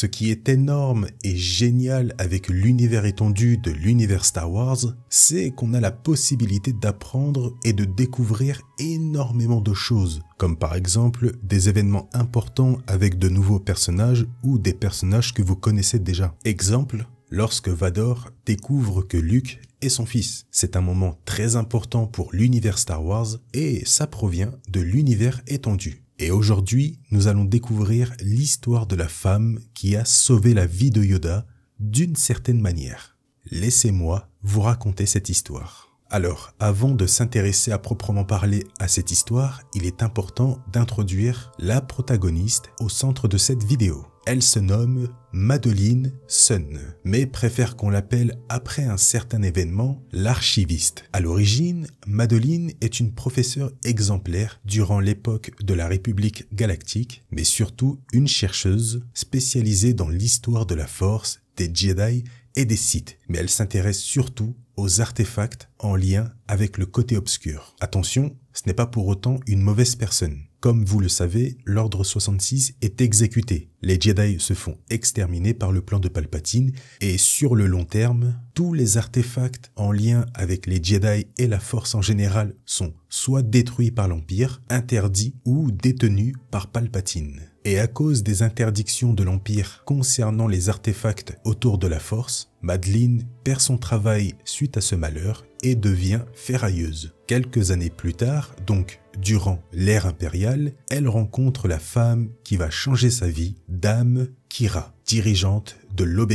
Ce qui est énorme et génial avec l'univers étendu de l'univers Star Wars, c'est qu'on a la possibilité d'apprendre et de découvrir énormément de choses, comme par exemple des événements importants avec de nouveaux personnages ou des personnages que vous connaissez déjà. Exemple, lorsque Vador découvre que Luke est son fils. C'est un moment très important pour l'univers Star Wars et ça provient de l'univers étendu. Et aujourd'hui, nous allons découvrir l'histoire de la femme qui a sauvé la vie de Yoda d'une certaine manière. Laissez-moi vous raconter cette histoire. Alors, avant de s'intéresser à proprement parler à cette histoire, il est important d'introduire la protagoniste au centre de cette vidéo. Elle se nomme Madeline Sun, mais préfère qu'on l'appelle après un certain événement l'archiviste. À l'origine, Madeline est une professeure exemplaire durant l'époque de la République galactique, mais surtout une chercheuse spécialisée dans l'histoire de la Force, des Jedi et des Sith, mais elle s'intéresse surtout aux artefacts en lien avec le côté obscur. Attention, ce n'est pas pour autant une mauvaise personne. Comme vous le savez, l'Ordre 66 est exécuté. Les Jedi se font exterminer par le plan de Palpatine et sur le long terme, tous les artefacts en lien avec les Jedi et la Force en général sont soit détruits par l'Empire, interdits ou détenus par Palpatine. Et à cause des interdictions de l'Empire concernant les artefacts autour de la Force, Madeleine perd son travail suite à ce malheur et devient ferrailleuse. Quelques années plus tard, donc durant l'ère impériale, elle rencontre la femme qui va changer sa vie, Dame Kira, dirigeante de l'Aube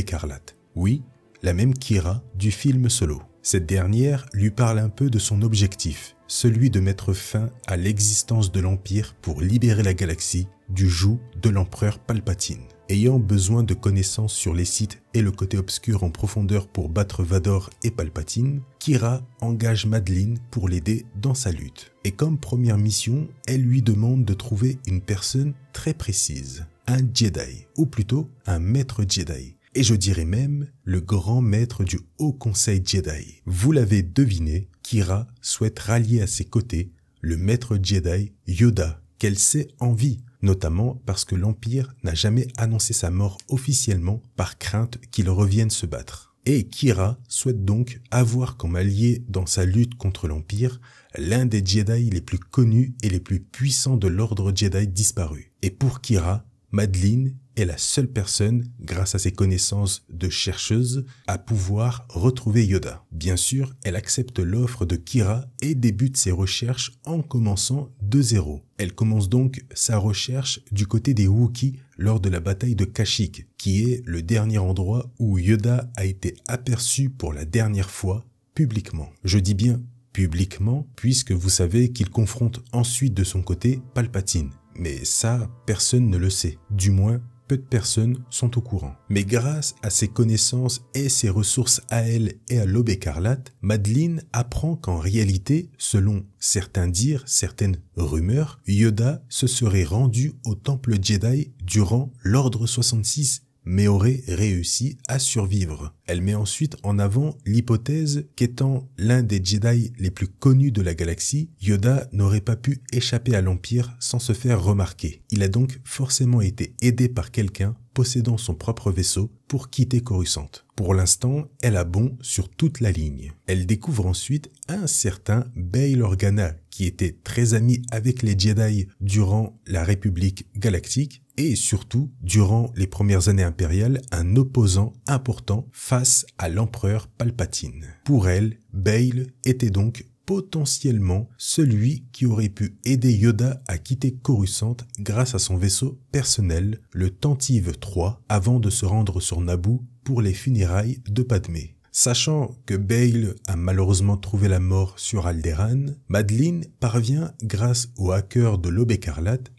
Oui, la même Kira du film Solo. Cette dernière lui parle un peu de son objectif, celui de mettre fin à l'existence de l'Empire pour libérer la galaxie du joug de l'empereur Palpatine ayant besoin de connaissances sur les sites et le côté obscur en profondeur pour battre Vador et Palpatine, Kira engage Madeline pour l'aider dans sa lutte. Et comme première mission, elle lui demande de trouver une personne très précise, un Jedi, ou plutôt un maître Jedi. Et je dirais même le grand maître du Haut Conseil Jedi. Vous l'avez deviné, Kira souhaite rallier à ses côtés le maître Jedi Yoda, qu'elle sait en vie notamment parce que l'Empire n'a jamais annoncé sa mort officiellement par crainte qu'il revienne se battre. Et Kira souhaite donc avoir comme allié dans sa lutte contre l'Empire l'un des Jedi les plus connus et les plus puissants de l'ordre Jedi disparu. Et pour Kira, Madeline est la seule personne, grâce à ses connaissances de chercheuse, à pouvoir retrouver Yoda. Bien sûr, elle accepte l'offre de Kira et débute ses recherches en commençant de zéro. Elle commence donc sa recherche du côté des Wookiees lors de la bataille de Kashyyyk, qui est le dernier endroit où Yoda a été aperçu pour la dernière fois publiquement. Je dis bien publiquement, puisque vous savez qu'il confronte ensuite de son côté Palpatine. Mais ça, personne ne le sait, du moins de personnes sont au courant. Mais grâce à ses connaissances et ses ressources à elle et à l'aube écarlate, Madeleine apprend qu'en réalité, selon certains dires, certaines rumeurs, Yoda se serait rendu au temple Jedi durant l'ordre 66 mais aurait réussi à survivre. Elle met ensuite en avant l'hypothèse qu'étant l'un des Jedi les plus connus de la galaxie, Yoda n'aurait pas pu échapper à l'Empire sans se faire remarquer. Il a donc forcément été aidé par quelqu'un possédant son propre vaisseau pour quitter Coruscant. Pour l'instant, elle a bon sur toute la ligne. Elle découvre ensuite un certain Bail Organa qui était très ami avec les Jedi durant la République galactique et surtout, durant les premières années impériales, un opposant important face à l'empereur Palpatine. Pour elle, Bail était donc potentiellement celui qui aurait pu aider Yoda à quitter Coruscant grâce à son vaisseau personnel, le Tentive 3, avant de se rendre sur Naboo pour les funérailles de Padmé. Sachant que Bale a malheureusement trouvé la mort sur Alderan, Madeline parvient, grâce au hacker de l'aube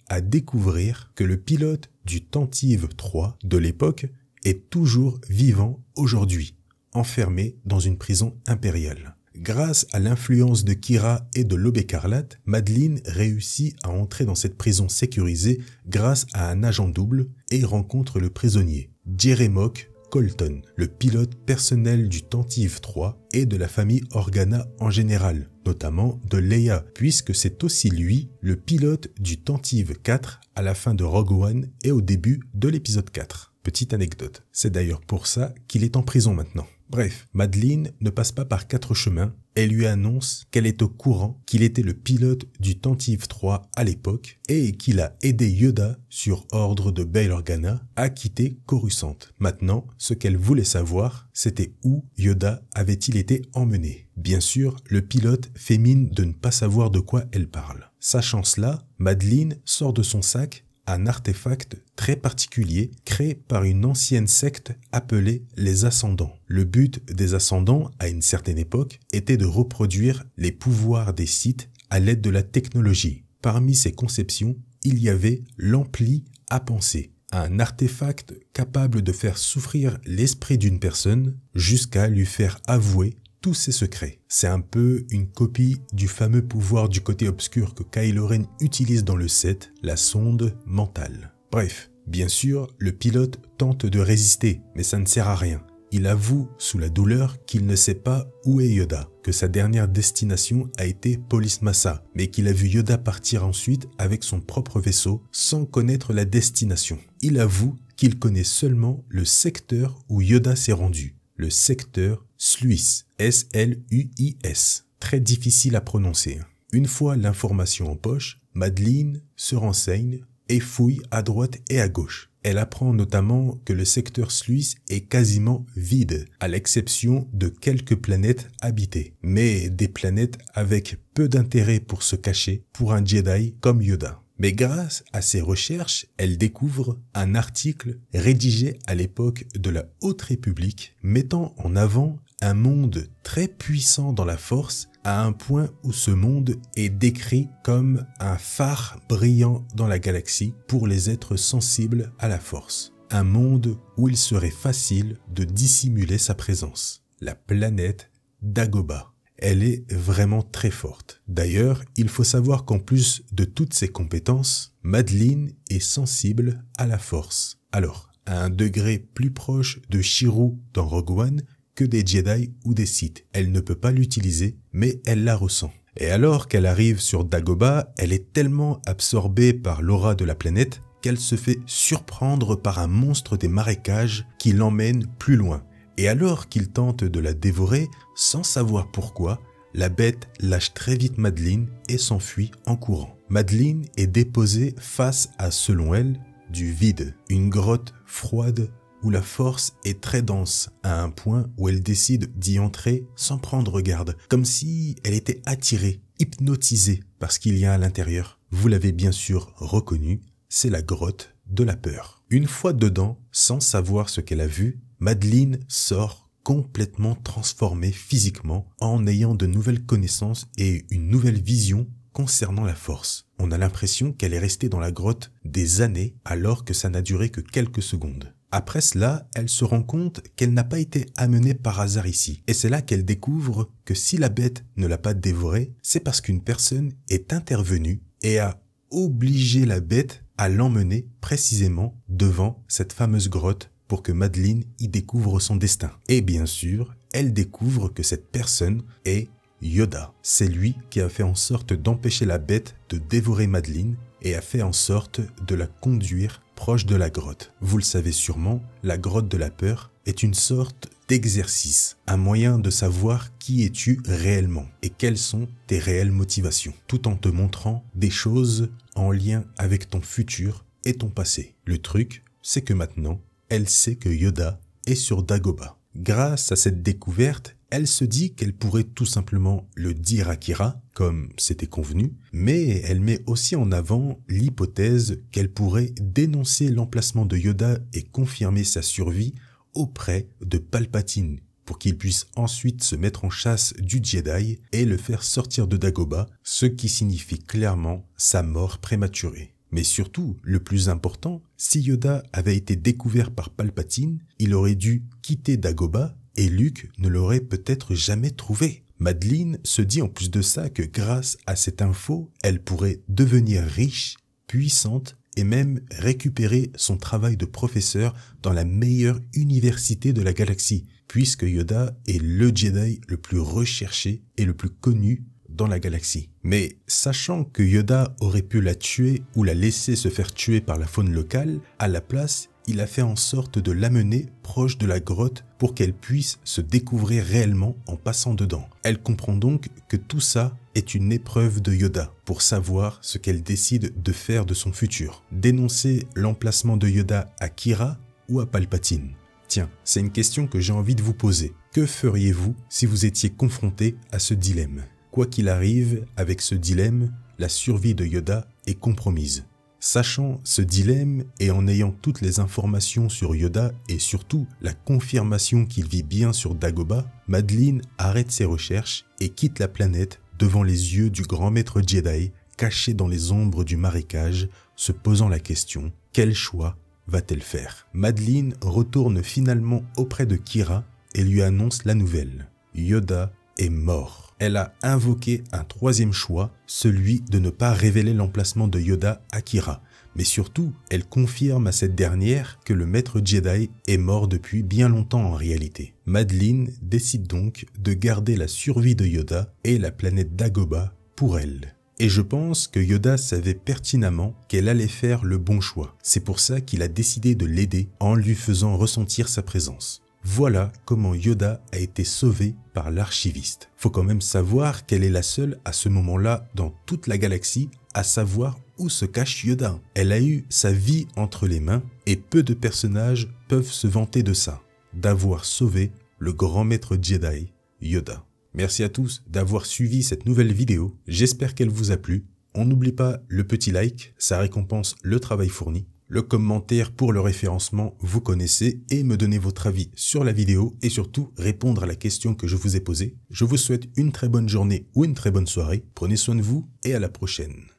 à découvrir que le pilote du Tentive 3 de l'époque est toujours vivant aujourd'hui, enfermé dans une prison impériale. Grâce à l'influence de Kira et de l'Obécarlate, Madeline Madeleine réussit à entrer dans cette prison sécurisée grâce à un agent double et rencontre le prisonnier, Jeremok Colton, le pilote personnel du Tentive 3 et de la famille Organa en général, notamment de Leia, puisque c'est aussi lui le pilote du Tentive 4 à la fin de Rogue One et au début de l'épisode 4. Petite anecdote, c'est d'ailleurs pour ça qu'il est en prison maintenant. Bref, Madeleine ne passe pas par quatre chemins Elle lui annonce qu'elle est au courant qu'il était le pilote du Tantive 3 à l'époque et qu'il a aidé Yoda sur ordre de Bail Organa à quitter Coruscant. Maintenant, ce qu'elle voulait savoir, c'était où Yoda avait-il été emmené. Bien sûr, le pilote fait mine de ne pas savoir de quoi elle parle. Sachant cela, Madeleine sort de son sac un artefact très particulier créé par une ancienne secte appelée les Ascendants. Le but des Ascendants, à une certaine époque, était de reproduire les pouvoirs des sites à l'aide de la technologie. Parmi ces conceptions, il y avait l'ampli à penser, un artefact capable de faire souffrir l'esprit d'une personne jusqu'à lui faire avouer tous ses secrets. C'est un peu une copie du fameux pouvoir du côté obscur que Kylo Ren utilise dans le set, la sonde mentale. Bref, bien sûr, le pilote tente de résister, mais ça ne sert à rien. Il avoue, sous la douleur, qu'il ne sait pas où est Yoda, que sa dernière destination a été Polis Massa, mais qu'il a vu Yoda partir ensuite avec son propre vaisseau, sans connaître la destination. Il avoue qu'il connaît seulement le secteur où Yoda s'est rendu, le secteur Sluis, S-L-U-I-S, très difficile à prononcer. Une fois l'information en poche, Madeleine se renseigne et fouille à droite et à gauche. Elle apprend notamment que le secteur suisse est quasiment vide, à l'exception de quelques planètes habitées, mais des planètes avec peu d'intérêt pour se cacher pour un Jedi comme Yoda. Mais grâce à ses recherches, elle découvre un article rédigé à l'époque de la Haute République mettant en avant un monde très puissant dans la force à un point où ce monde est décrit comme un phare brillant dans la galaxie pour les êtres sensibles à la force. Un monde où il serait facile de dissimuler sa présence. La planète Dagoba. Elle est vraiment très forte. D'ailleurs, il faut savoir qu'en plus de toutes ses compétences, Madeleine est sensible à la force. Alors, à un degré plus proche de Shiru dans Rogue One, que des Jedi ou des Sith. Elle ne peut pas l'utiliser, mais elle la ressent. Et alors qu'elle arrive sur Dagoba, elle est tellement absorbée par l'aura de la planète qu'elle se fait surprendre par un monstre des marécages qui l'emmène plus loin. Et alors qu'il tente de la dévorer, sans savoir pourquoi, la bête lâche très vite Madeline et s'enfuit en courant. Madeline est déposée face à, selon elle, du vide, une grotte froide où la force est très dense, à un point où elle décide d'y entrer sans prendre garde, comme si elle était attirée, hypnotisée par ce qu'il y a à l'intérieur. Vous l'avez bien sûr reconnu, c'est la grotte de la peur. Une fois dedans, sans savoir ce qu'elle a vu, Madeleine sort complètement transformée physiquement en ayant de nouvelles connaissances et une nouvelle vision concernant la force. On a l'impression qu'elle est restée dans la grotte des années alors que ça n'a duré que quelques secondes. Après cela, elle se rend compte qu'elle n'a pas été amenée par hasard ici. Et c'est là qu'elle découvre que si la bête ne l'a pas dévorée, c'est parce qu'une personne est intervenue et a obligé la bête à l'emmener précisément devant cette fameuse grotte pour que Madeleine y découvre son destin. Et bien sûr, elle découvre que cette personne est Yoda. C'est lui qui a fait en sorte d'empêcher la bête de dévorer Madeleine et a fait en sorte de la conduire proche de la grotte. Vous le savez sûrement, la grotte de la peur est une sorte d'exercice, un moyen de savoir qui es-tu réellement et quelles sont tes réelles motivations, tout en te montrant des choses en lien avec ton futur et ton passé. Le truc, c'est que maintenant, elle sait que Yoda est sur Dagoba. Grâce à cette découverte, elle se dit qu'elle pourrait tout simplement le dire à Kira, comme c'était convenu, mais elle met aussi en avant l'hypothèse qu'elle pourrait dénoncer l'emplacement de Yoda et confirmer sa survie auprès de Palpatine pour qu'il puisse ensuite se mettre en chasse du Jedi et le faire sortir de Dagoba, ce qui signifie clairement sa mort prématurée. Mais surtout, le plus important, si Yoda avait été découvert par Palpatine, il aurait dû quitter Dagoba et Luc ne l'aurait peut-être jamais trouvé. Madeleine se dit en plus de ça que grâce à cette info, elle pourrait devenir riche, puissante et même récupérer son travail de professeur dans la meilleure université de la galaxie, puisque Yoda est le Jedi le plus recherché et le plus connu dans la galaxie. Mais sachant que Yoda aurait pu la tuer ou la laisser se faire tuer par la faune locale, à la place, il a fait en sorte de l'amener proche de la grotte pour qu'elle puisse se découvrir réellement en passant dedans. Elle comprend donc que tout ça est une épreuve de Yoda pour savoir ce qu'elle décide de faire de son futur. Dénoncer l'emplacement de Yoda à Kira ou à Palpatine Tiens, c'est une question que j'ai envie de vous poser. Que feriez-vous si vous étiez confronté à ce dilemme Quoi qu'il arrive, avec ce dilemme, la survie de Yoda est compromise. Sachant ce dilemme et en ayant toutes les informations sur Yoda et surtout la confirmation qu'il vit bien sur Dagoba, Madeline arrête ses recherches et quitte la planète devant les yeux du grand maître Jedi caché dans les ombres du marécage, se posant la question quel choix va-t-elle faire Madeline retourne finalement auprès de Kira et lui annonce la nouvelle. Yoda est mort. Elle a invoqué un troisième choix, celui de ne pas révéler l'emplacement de Yoda à Kira. Mais surtout, elle confirme à cette dernière que le maître Jedi est mort depuis bien longtemps en réalité. Madeline décide donc de garder la survie de Yoda et la planète Dagoba pour elle. Et je pense que Yoda savait pertinemment qu'elle allait faire le bon choix. C'est pour ça qu'il a décidé de l'aider en lui faisant ressentir sa présence. Voilà comment Yoda a été sauvé par l'archiviste. Faut quand même savoir qu'elle est la seule à ce moment-là dans toute la galaxie à savoir où se cache Yoda. Elle a eu sa vie entre les mains et peu de personnages peuvent se vanter de ça, d'avoir sauvé le grand maître Jedi, Yoda. Merci à tous d'avoir suivi cette nouvelle vidéo, j'espère qu'elle vous a plu. On n'oublie pas le petit like, ça récompense le travail fourni. Le commentaire pour le référencement, vous connaissez, et me donner votre avis sur la vidéo et surtout répondre à la question que je vous ai posée. Je vous souhaite une très bonne journée ou une très bonne soirée, prenez soin de vous et à la prochaine.